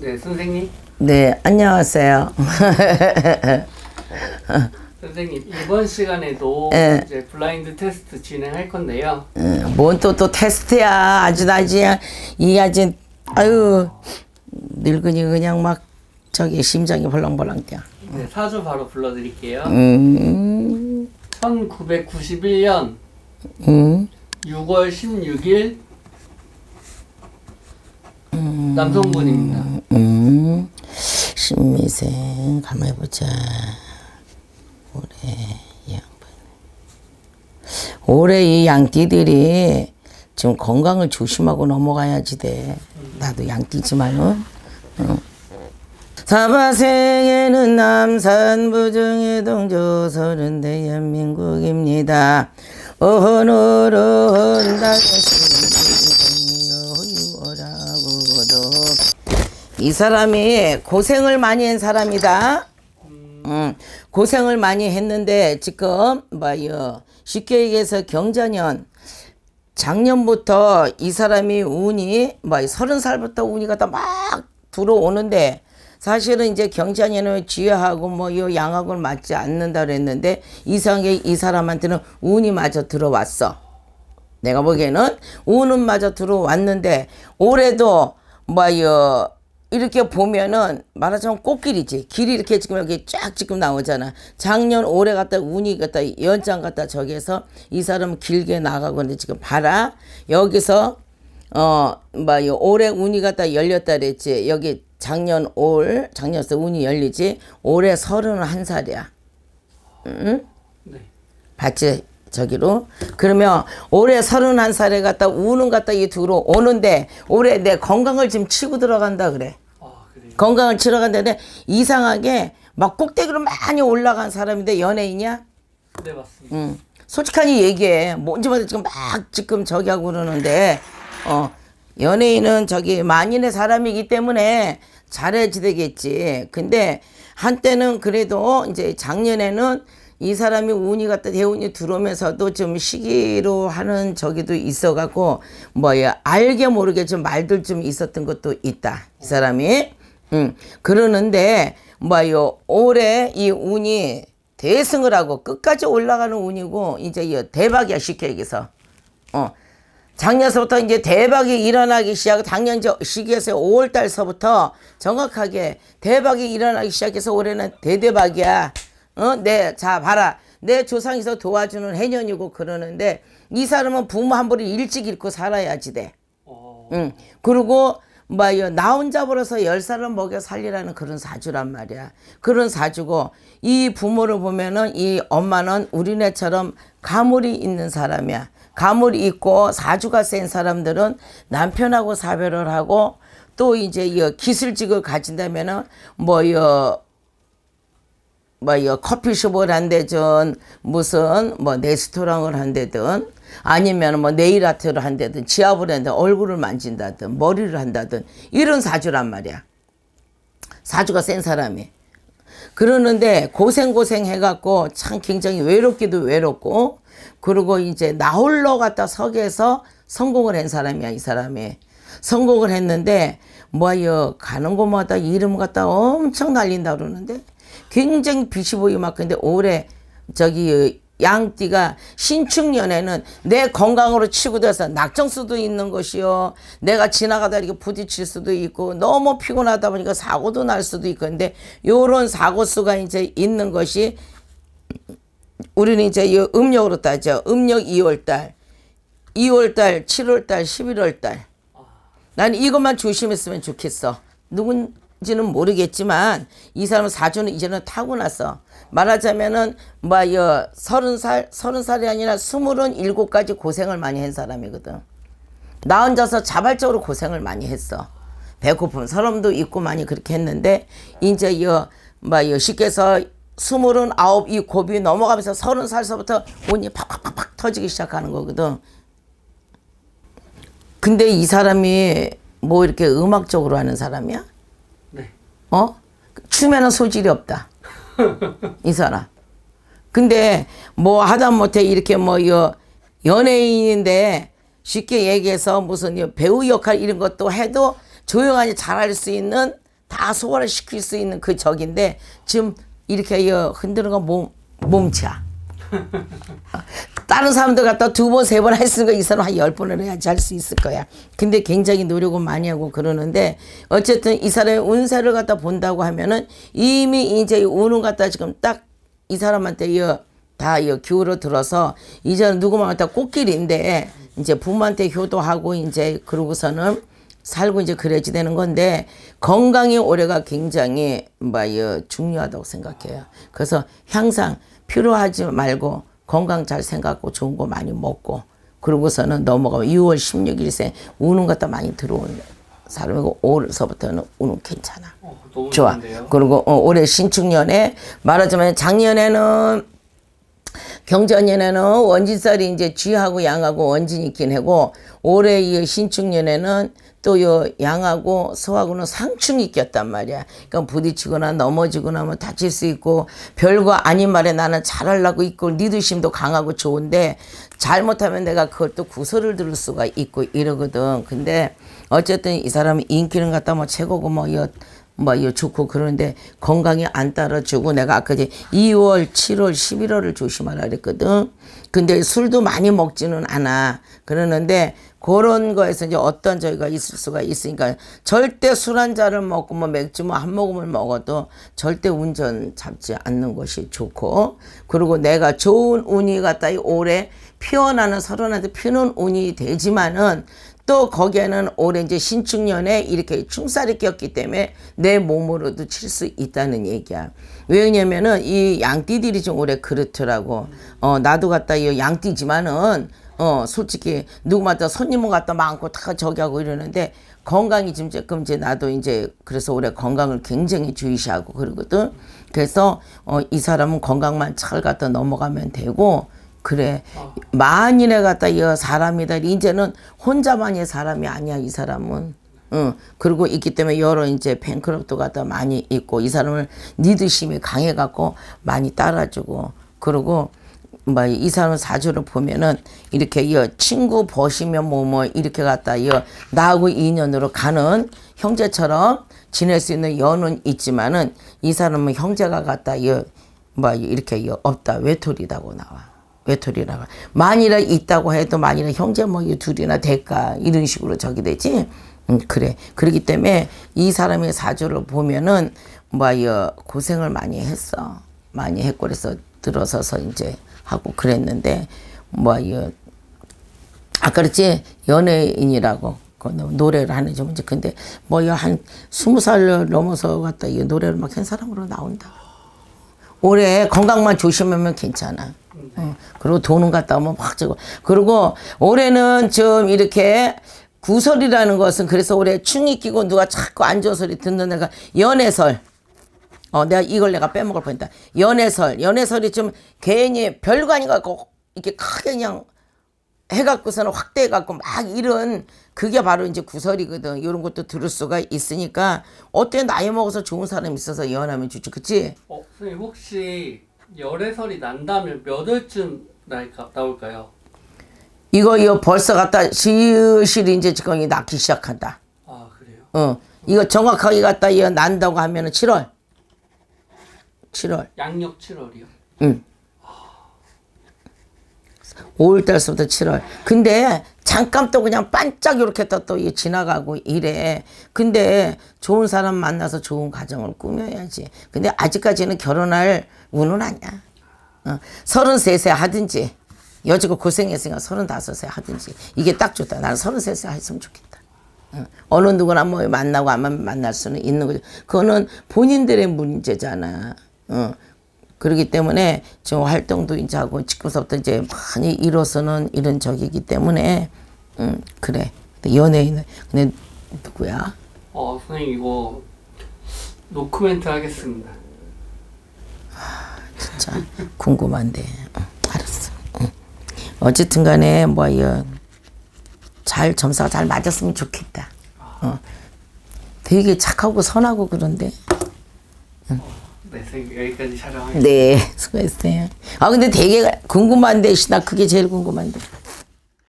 네, 선생님. 네, 안녕하세요. 선생님, 이번 시간에도 네. 이제 블라인드 테스트 진행할 건데요. 네, 예, 뭔또 또 테스트야. 아주 나지 이 아주 아유 늙은이 그냥 막 저기 심장이 벌렁벌렁 뛰 네, 사주 바로 불러 드릴게요. 음. 1991년 음. 6월 16일 음, 남성분입니다. 음, 신미생 가만히 보자. 올해 이 양반. 올해 이 양띠들이 지금 건강을 조심하고 넘어가야지 돼. 나도 양띠지만은. 어? 어. 사바생에는 남산 부중의 동조 서른 대한민국입니다. 어헌 어른 다이 사람이 고생을 많이 한 사람이다. 음, 고생을 많이 했는데 지금 뭐 쉽게 얘기해서 경자년 작년부터 이 사람이 운이 뭐 서른 살부터 운이 가다 막 들어오는데 사실은 이제 경자년은 지혜하고 뭐요 양학을 맞지 않는다 그랬는데 이상하게 이 사람한테는 운이 맞아 들어왔어. 내가 보기에는 운은 맞아 들어왔는데 올해도 뭐요 이렇게 보면은 말하자면 꽃길이지. 길이 이렇게 지금 여기 쫙 지금 나오잖아. 작년 올해 갔다 운이 갔다 연장 갔다 저기에서 이 사람 길게 나가고 있는데 지금 봐라. 여기서 어막 뭐, 올해 운이 갔다 열렸다 그랬지. 여기 작년 올 작년에서 운이 열리지. 올해 서른한 살이야. 응? 네. 봤지? 저기로 그러면 올해 서른한 살에 갔다 우는 갔다 이 두로 오는데 올해 내 건강을 지금 치고 들어간다 그래 아, 건강을 치러 간다는데 이상하게 막 꼭대기로 많이 올라간 사람인데 연예인이야? 네 맞습니다 음. 솔직하게 얘기해 뭔지 모르 지금 막 지금 저기 하고 그러는데 어 연예인은 저기 만인의 사람이기 때문에 잘해지 되겠지 근데 한때는 그래도 이제 작년에는 이 사람이 운이 갔다 대운이 들어오면서도 좀 시기로 하는 저기도 있어갖고 뭐야 알게 모르게 좀 말들 좀 있었던 것도 있다 이 사람이 음 그러는데 뭐요 올해 이 운이 대승을 하고 끝까지 올라가는 운이고 이제 이 대박이야 쉽게 얘기해서 어 작년서부터 이제 대박이 일어나기 시작, 작년 시기에서 5월달서부터 정확하게 대박이 일어나기 시작해서 올해는 대대박이야. 어? 네, 자, 봐라. 내 조상에서 도와주는 해년이고 그러는데 이 사람은 부모 한 분을 일찍 잃고 살아야지 돼. 어. 응. 그리고 뭐나 혼자 벌어서 열살람 먹여 살리라는 그런 사주란 말이야. 그런 사주고 이 부모를 보면은 이 엄마는 우리네처럼 가물이 있는 사람이야. 가물이 있고 사주가 센 사람들은 남편하고 사별을 하고 또 이제 이 기술직을 가진다면은 뭐여 뭐이거 커피숍을 한대든 무슨 뭐 레스토랑을 한대든 아니면 뭐 네일 아트를 한대든 지압을 한다 얼굴을 만진다든 머리를 한다든 이런 사주란 말이야. 사주가 센 사람이. 그러는데 고생고생 해갖고 참 굉장히 외롭기도 외롭고 그리고 이제 나 홀로 갖다 서기에서 성공을 한 사람이야 이 사람이. 성공을 했는데 뭐야 가는 곳마다 이름 갖다 엄청 날린다 그러는데 굉장히 빛이 보이 만큼인데 올해 저기 양띠가 신축년에는 내 건강으로 치고 돼서 낙정수도 있는 것이요. 내가 지나가다 이렇게 부딪힐 수도 있고 너무 피곤하다 보니까 사고도 날 수도 있고 근데 요런 사고수가 이제 있는 것이 우리는 이제 이 음력으로 따져. 음력 2월달, 2월달, 7월달, 11월달. 난 이것만 조심했으면 좋겠어. 누군 지는 모르겠지만 이 사람 사주는 이제는 타고났어. 말하자면은 뭐여 서른 살 서른 살이 아니라 스물은 일곱까지 고생을 많이 한 사람이거든. 나 혼자서 자발적으로 고생을 많이 했어. 배고픈 사람도 있고 많이 그렇게 했는데 이제 여뭐여 시께서 뭐 스물은 아홉 이 고비 넘어가면서 서른 살서부터 운이 팍팍팍팍 터지기 시작하는 거거든. 근데 이 사람이 뭐 이렇게 음악적으로 하는 사람이야? 어? 춤에는 소질이 없다. 이 사람. 근데 뭐 하다 못해 이렇게 뭐 여, 연예인인데 쉽게 얘기해서 무슨 배우 역할 이런 것도 해도 조용하게 잘할 수 있는 다 소화를 시킬 수 있는 그 적인데 지금 이렇게 흔드는 건 몸, 몸치야. 다른 사람들 갖다 두 번, 세 번 했으니까 이 사람 한 열 번을 해야지 할수 있을 거야. 근데 굉장히 노력을 많이 하고 그러는데 어쨌든 이 사람의 운세를 갖다 본다고 하면은 이미 이제 운운 갖다 지금 딱 이 사람한테 이어 다 이어 기울어 들어서 이제는 누구만 갖다 꽃길인데 이제 부모한테 효도하고 이제 그러고서는 살고 이제 그래야지 되는 건데 건강이 올해가 굉장히 뭐이 중요하다고 생각해요. 그래서 항상 필요하지 말고 건강 잘 생각하고 좋은 거 많이 먹고 그러고서는 넘어가면 6월 16일에 우는 것도 많이 들어오는 사람이고 올서부터는 우는 괜찮아. 어, 좋아. 은데요 그리고 어, 올해 신축년에 말하자면 작년에는 경전년에는 원진살이 이제 쥐하고 양하고 원진이 있긴 하고 올해 이 신축년에는 또요 양하고 소하고는 상충이 꼈단 말이야. 그러니까 부딪히거나 넘어지거나 뭐 다칠 수 있고 별거 아닌 말에 나는 잘하려고 있고 리드심도 강하고 좋은데 잘못하면 내가 그걸 또 구설을 들을 수가 있고 이러거든. 근데 어쨌든 이 사람이 인기는 갖다 뭐 최고고 뭐 여, 뭐 이거 좋고 그러는데 건강이 안 따라주고 내가 아까 2월, 7월, 11월을 조심하라 그랬거든. 근데 술도 많이 먹지는 않아. 그러는데 그런 거에서 이제 어떤 저희가 있을 수가 있으니까 절대 술 한 잔을 먹고 뭐 맥주 뭐한 모금을 먹어도 절대 운전 잡지 않는 것이 좋고 그리고 내가 좋은 운이 갖다 이 올해 피어나는 서른한테 피는 운이 되지만은 또 거기에는 오렌지 신축년에 이렇게 충살이 꼈기 때문에 내 몸으로도 칠 수 있다는 얘기야. 왜냐면은 이 양띠들이 좀 오래 그렇더라고. 어 나도 갔다이 양띠지만은 어 솔직히 누구마다 손님은 갔다 많고 다 저기 하고 이러는데 건강이 지금 조금 이제 나도 이제 그래서 올해 건강을 굉장히 주의시하고 그러거든. 그래서 어 이 사람은 건강만 잘 갖다 넘어가면 되고 그래. 만인에 갖다 이어 사람이다. 이제는 혼자만의 사람이 아니야, 이 사람은. 응. 그리고 있기 때문에 여러 이제 팬클럽도 갖다 많이 있고, 이 사람을 니드심이 강해갖고 많이 따라주고, 그리고 뭐 이 사람 사주를 보면은 이렇게 이 친구 보시면 뭐뭐 뭐 이렇게 갖다 이 나하고 인연으로 가는 형제처럼 지낼 수 있는 여는 있지만은 이 사람은 형제가 갖다 이뭐 이렇게 이 없다 외톨이다고 나와. 외톨이라고. 만일에 있다고 해도 만일에 형제 뭐 둘이나 될까 이런 식으로 저기 되지. 음, 그래. 그렇기 때문에 이 사람의 사주를 보면은 뭐야 어, 고생을 많이 했어. 많이 했고 그래서 들어서서 이제 하고 그랬는데 뭐야 어, 아까 그랬지 연예인이라고 그 노래를 하는 지 문제. 근데 뭐한 스무 살 넘어서 갔다 이 노래를 막 한 사람으로 나온다. 올해 건강만 조심하면 괜찮아. 예. 그리고 돈은 갖다 오면 확적고 그리고 올해는 좀 이렇게 구설이라는 것은 그래서 올해 충이 끼고 누가 자꾸 안 좋은 소리 듣는 애가 연애설. 어, 내가 이걸 내가 빼먹을 뻔했다. 연애설. 연애설이 좀 괜히 별거 아닌 것 같고 이렇게 크게 그냥 해갖고서는 확대해갖고 막 이런 그게 바로 이제 구설이거든. 이런 것도 들을 수가 있으니까 어때 나이 먹어서 좋은 사람 있어서 연하면 좋지, 그치? 어, 선생님 혹시 열애설이 난다면 몇 월쯤 날 갔다 올까요? 이거 이거 벌써 갔다 슬실 이제 지금 낳기 시작한다. 아 그래요? 어 이거 정확하게 갔다 이 난다고 하면은 7월. 7월. 양력 7월이요? 응. 5월달서부터 7월. 근데 잠깐 또 그냥 반짝 이렇게 또또 지나가고 이래. 근데 좋은 사람 만나서 좋은 가정을 꾸며야지. 근데 아직까지는 결혼할 운은 아니야. 어, 33세 하든지 여지껏 고생했으니까 35세 하든지 이게 딱 좋다. 나는 33세 했으면 좋겠다. 어, 어느 누구나 뭐 만나고 아마 만날 수는 있는 거죠. 그거는 본인들의 문제잖아. 어, 그러기 때문에 지금 활동도 이제 하고 지금서부터 이제 많이 일어서는 이런 적이기 때문에 음 그래 연예인은 근데 누구야? 어 선생님 이거 노크멘트 하겠습니다. 아, 진짜 궁금한데 어, 알았어. 어쨌든간에 뭐이잘 점수가 잘 맞았으면 좋겠다. 어. 되게 착하고 선하고 그런데. 응. 네, 여기까지 촬영할게요. 네, 수고했어요. 아, 근데 되게 궁금한데, 나 그게 제일 궁금한데.